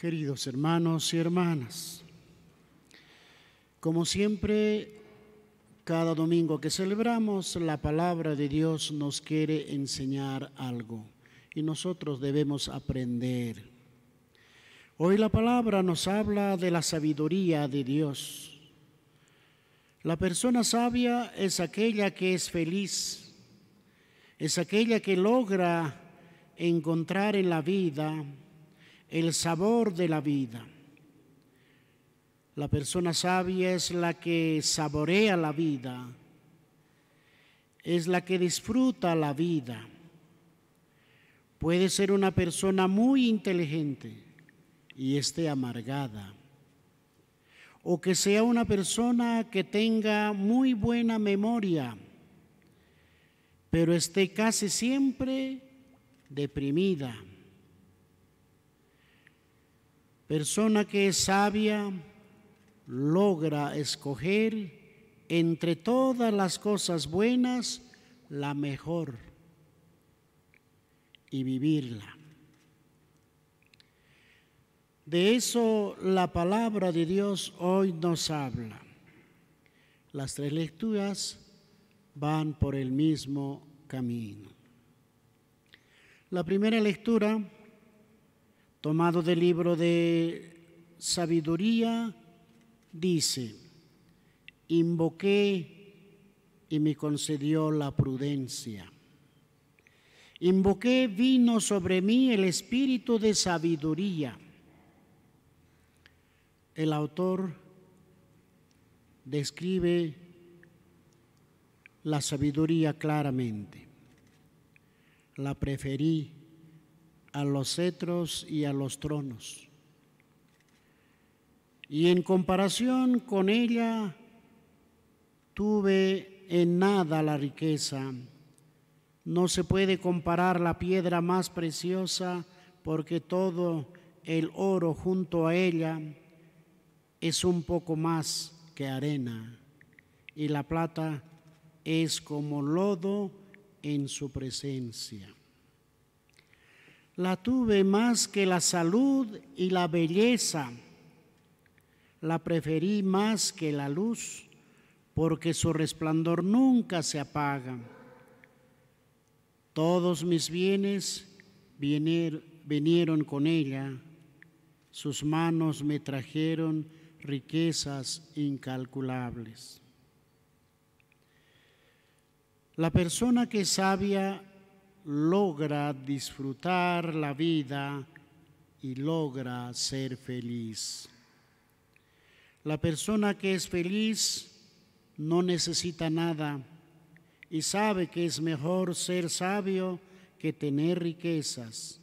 Queridos hermanos y hermanas, como siempre, cada domingo que celebramos, la palabra de Dios nos quiere enseñar algo y nosotros debemos aprender. Hoy la palabra nos habla de la sabiduría de Dios. La persona sabia es aquella que es feliz, es aquella que logra encontrar en la vida el sabor de la vida. La persona sabia es la que saborea la vida, es la que disfruta la vida. Puede ser una persona muy inteligente y esté amargada. O que sea una persona que tenga muy buena memoria, pero esté casi siempre deprimida Persona que es sabia logra escoger entre todas las cosas buenas la mejor y vivirla. De eso la palabra de Dios hoy nos habla. Las tres lecturas van por el mismo camino. La primera lectura tomado del libro de sabiduría, dice, invoqué y me concedió la prudencia. Invoqué, vino sobre mí el espíritu de sabiduría. El autor describe la sabiduría claramente. La preferí a los cetros y a los tronos. Y en comparación con ella tuve en nada la riqueza. No se puede comparar la piedra más preciosa porque todo el oro junto a ella es un poco más que arena y la plata es como lodo en su presencia la tuve más que la salud y la belleza. La preferí más que la luz, porque su resplandor nunca se apaga. Todos mis bienes vinieron con ella, sus manos me trajeron riquezas incalculables. La persona que sabía sabia logra disfrutar la vida y logra ser feliz. La persona que es feliz no necesita nada y sabe que es mejor ser sabio que tener riquezas.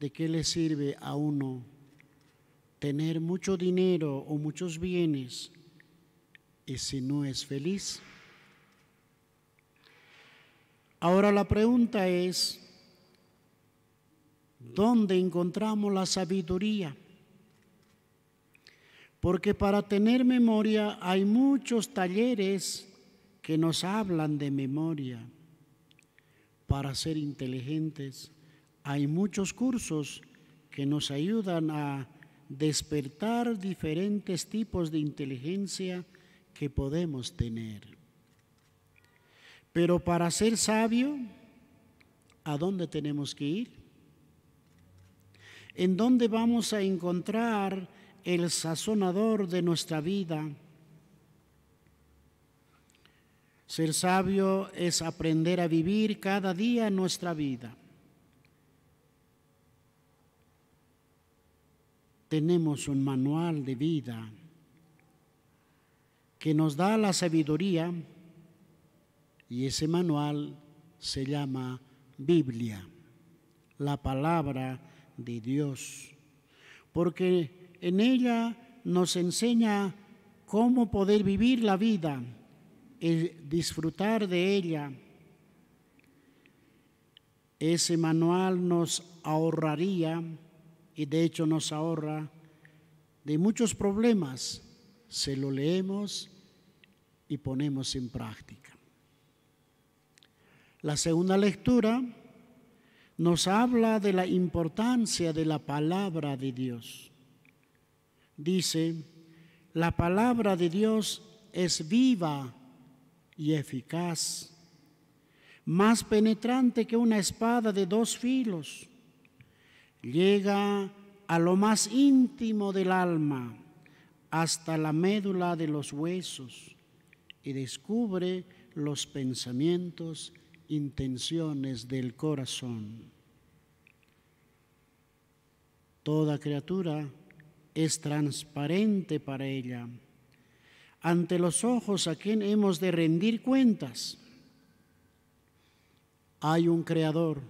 ¿De qué le sirve a uno tener mucho dinero o muchos bienes y si no es feliz? Ahora la pregunta es, ¿dónde encontramos la sabiduría? Porque para tener memoria hay muchos talleres que nos hablan de memoria. Para ser inteligentes hay muchos cursos que nos ayudan a despertar diferentes tipos de inteligencia que podemos tener. Pero para ser sabio, ¿a dónde tenemos que ir? ¿En dónde vamos a encontrar el sazonador de nuestra vida? Ser sabio es aprender a vivir cada día nuestra vida. Tenemos un manual de vida que nos da la sabiduría y ese manual se llama Biblia, la palabra de Dios, porque en ella nos enseña cómo poder vivir la vida, y disfrutar de ella. Ese manual nos ahorraría, y de hecho nos ahorra, de muchos problemas. Se lo leemos y ponemos en práctica. La segunda lectura nos habla de la importancia de la palabra de Dios. Dice, la palabra de Dios es viva y eficaz, más penetrante que una espada de dos filos. Llega a lo más íntimo del alma, hasta la médula de los huesos, y descubre los pensamientos intenciones del corazón. Toda criatura es transparente para ella, ante los ojos a quien hemos de rendir cuentas. Hay un creador,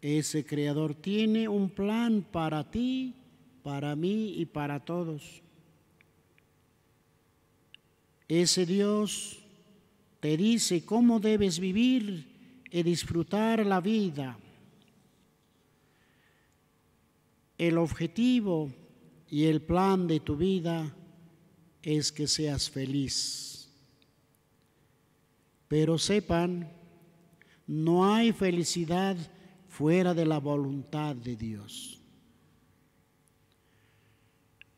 ese creador tiene un plan para ti, para mí y para todos. Ese Dios te dice cómo debes vivir y disfrutar la vida. El objetivo y el plan de tu vida es que seas feliz. Pero sepan, no hay felicidad fuera de la voluntad de Dios.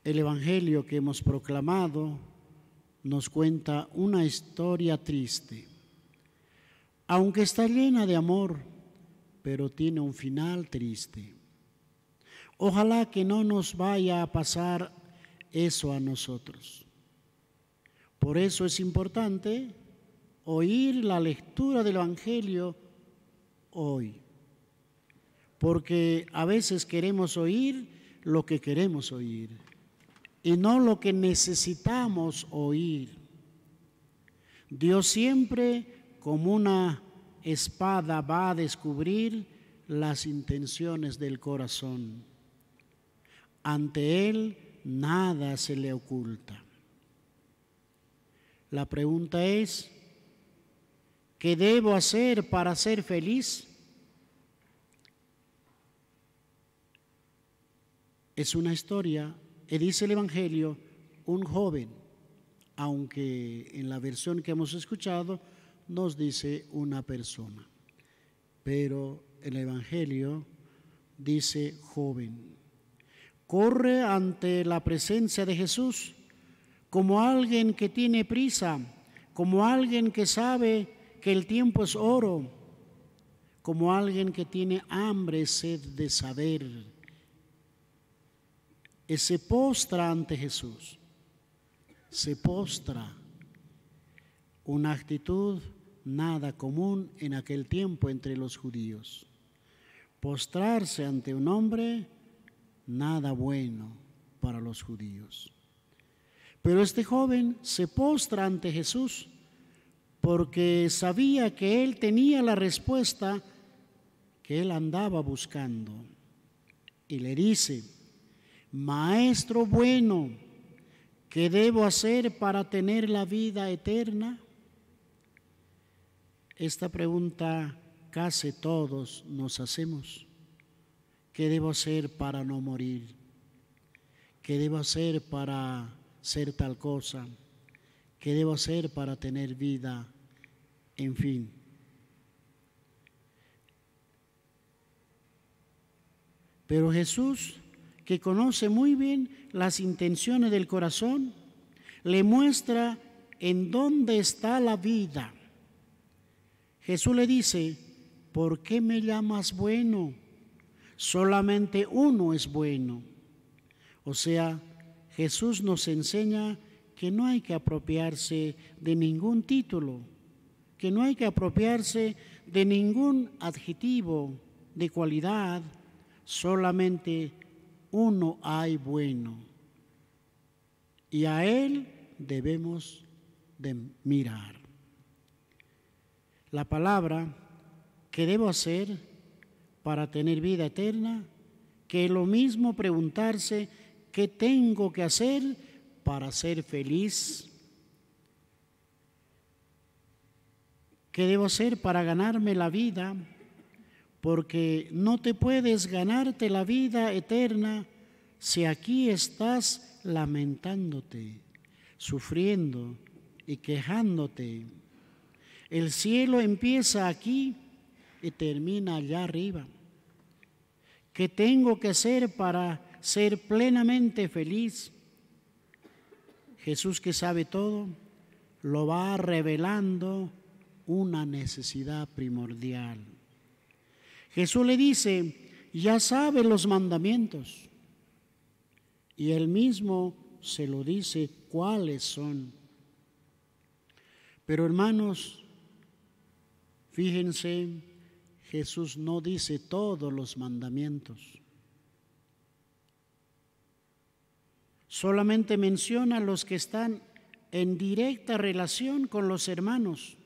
El Evangelio que hemos proclamado nos cuenta una historia triste. Aunque está llena de amor, pero tiene un final triste. Ojalá que no nos vaya a pasar eso a nosotros. Por eso es importante oír la lectura del Evangelio hoy, porque a veces queremos oír lo que queremos oír y no lo que necesitamos oír. Dios siempre como una espada va a descubrir las intenciones del corazón. Ante Él nada se le oculta. La pregunta es, ¿qué debo hacer para ser feliz? Es una historia y dice el Evangelio, un joven, aunque en la versión que hemos escuchado nos dice una persona, pero el Evangelio dice joven. Corre ante la presencia de Jesús como alguien que tiene prisa, como alguien que sabe que el tiempo es oro, como alguien que tiene hambre, sed de saber y se postra ante Jesús. Se postra. Una actitud nada común en aquel tiempo entre los judíos. Postrarse ante un hombre, nada bueno para los judíos. Pero este joven se postra ante Jesús porque sabía que él tenía la respuesta que él andaba buscando. Y le dice, Maestro bueno, ¿qué debo hacer para tener la vida eterna? Esta pregunta casi todos nos hacemos. ¿Qué debo hacer para no morir? ¿Qué debo hacer para ser tal cosa? ¿Qué debo hacer para tener vida? En fin. Pero Jesús que conoce muy bien las intenciones del corazón, le muestra en dónde está la vida. Jesús le dice, ¿por qué me llamas bueno? Solamente uno es bueno. O sea, Jesús nos enseña que no hay que apropiarse de ningún título, que no hay que apropiarse de ningún adjetivo de cualidad, solamente uno hay bueno, y a Él debemos de mirar. La palabra que debo hacer para tener vida eterna, que lo mismo preguntarse qué tengo que hacer para ser feliz. ¿Qué debo hacer para ganarme la vida? porque no te puedes ganarte la vida eterna si aquí estás lamentándote, sufriendo y quejándote. El cielo empieza aquí y termina allá arriba. ¿Qué tengo que hacer para ser plenamente feliz? Jesús que sabe todo, lo va revelando una necesidad primordial. Jesús le dice, ya sabe los mandamientos. Y él mismo se lo dice cuáles son. Pero hermanos, fíjense, Jesús no dice todos los mandamientos. Solamente menciona los que están en directa relación con los hermanos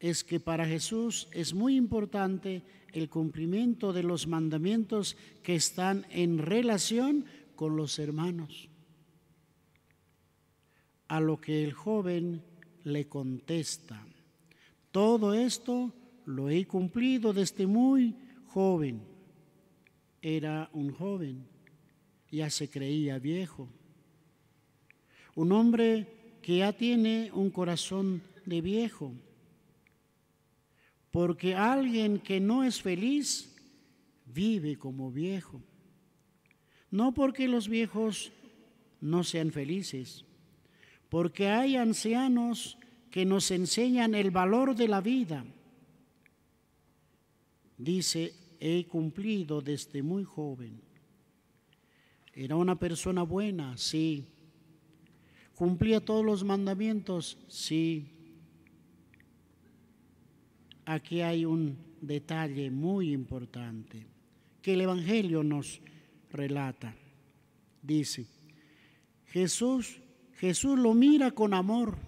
es que para Jesús es muy importante el cumplimiento de los mandamientos que están en relación con los hermanos. A lo que el joven le contesta, todo esto lo he cumplido desde muy joven. Era un joven, ya se creía viejo. Un hombre que ya tiene un corazón de viejo porque alguien que no es feliz vive como viejo. No porque los viejos no sean felices, porque hay ancianos que nos enseñan el valor de la vida. Dice, he cumplido desde muy joven. Era una persona buena, sí. Cumplía todos los mandamientos, sí aquí hay un detalle muy importante que el Evangelio nos relata. Dice, Jesús, Jesús lo mira con amor,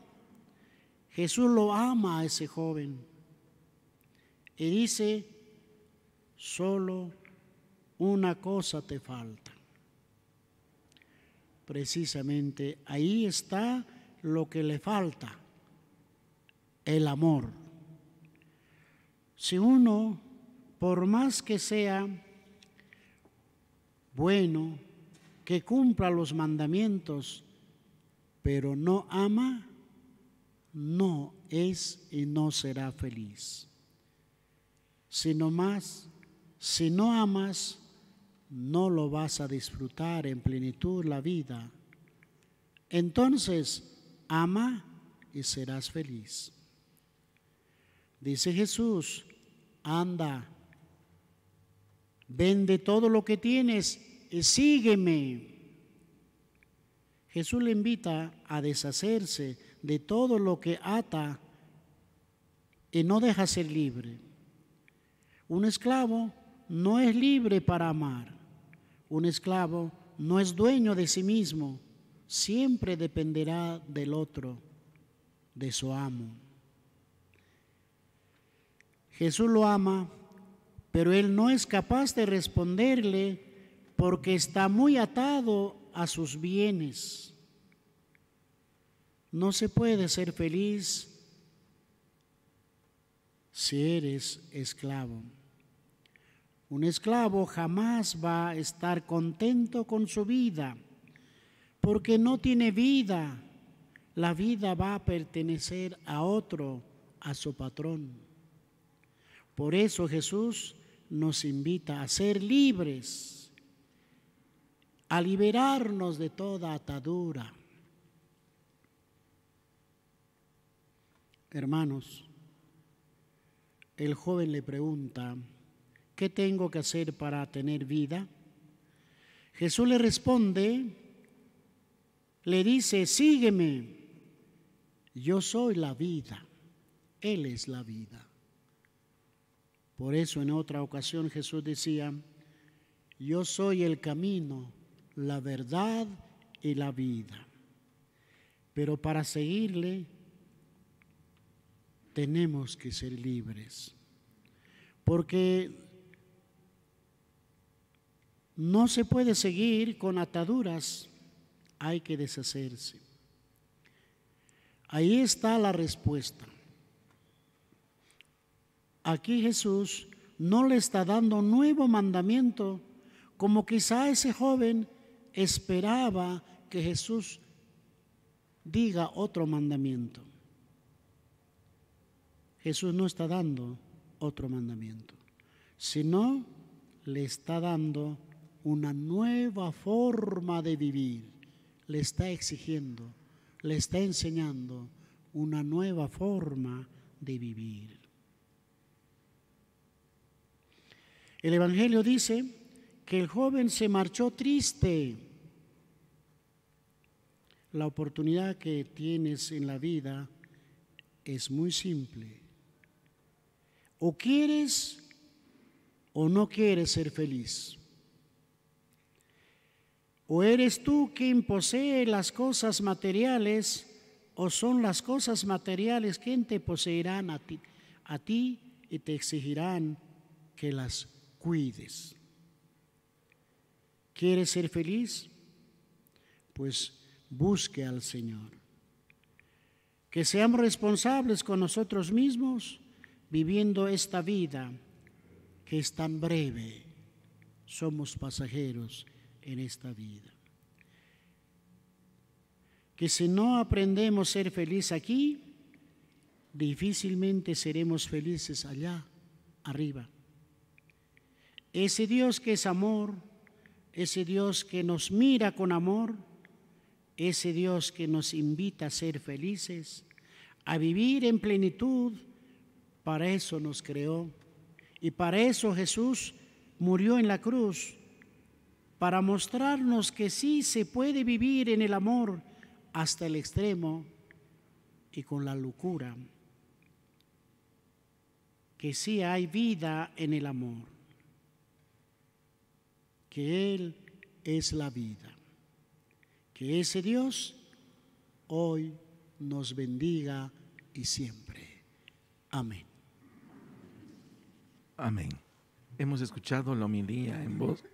Jesús lo ama a ese joven y dice, solo una cosa te falta. Precisamente ahí está lo que le falta, el amor. Si uno, por más que sea bueno, que cumpla los mandamientos, pero no ama, no es y no será feliz. Sino más, si no amas, no lo vas a disfrutar en plenitud la vida. Entonces, ama y serás feliz. Dice Jesús, anda, vende todo lo que tienes y sígueme. Jesús le invita a deshacerse de todo lo que ata y no deja ser libre. Un esclavo no es libre para amar. Un esclavo no es dueño de sí mismo. Siempre dependerá del otro, de su amo. Jesús lo ama, pero él no es capaz de responderle porque está muy atado a sus bienes. No se puede ser feliz si eres esclavo. Un esclavo jamás va a estar contento con su vida, porque no tiene vida. La vida va a pertenecer a otro, a su patrón. Por eso Jesús nos invita a ser libres, a liberarnos de toda atadura. Hermanos, el joven le pregunta, ¿qué tengo que hacer para tener vida? Jesús le responde, le dice, sígueme, yo soy la vida, Él es la vida. Por eso en otra ocasión Jesús decía, yo soy el camino, la verdad y la vida. Pero para seguirle tenemos que ser libres. Porque no se puede seguir con ataduras, hay que deshacerse. Ahí está la respuesta. Aquí Jesús no le está dando nuevo mandamiento, como quizá ese joven esperaba que Jesús diga otro mandamiento. Jesús no está dando otro mandamiento, sino le está dando una nueva forma de vivir, le está exigiendo, le está enseñando una nueva forma de vivir. El Evangelio dice que el joven se marchó triste. La oportunidad que tienes en la vida es muy simple. O quieres o no quieres ser feliz. O eres tú quien posee las cosas materiales o son las cosas materiales quien te poseerán a ti, a ti y te exigirán que las cuides. ¿Quieres ser feliz? Pues busque al Señor. Que seamos responsables con nosotros mismos viviendo esta vida que es tan breve. Somos pasajeros en esta vida. Que si no aprendemos a ser feliz aquí, difícilmente seremos felices allá arriba. Ese Dios que es amor, ese Dios que nos mira con amor, ese Dios que nos invita a ser felices, a vivir en plenitud, para eso nos creó. Y para eso Jesús murió en la cruz, para mostrarnos que sí se puede vivir en el amor hasta el extremo y con la locura, que sí hay vida en el amor. Él es la vida. Que ese Dios hoy nos bendiga y siempre. Amén. Amén. Hemos escuchado la homilía en voz.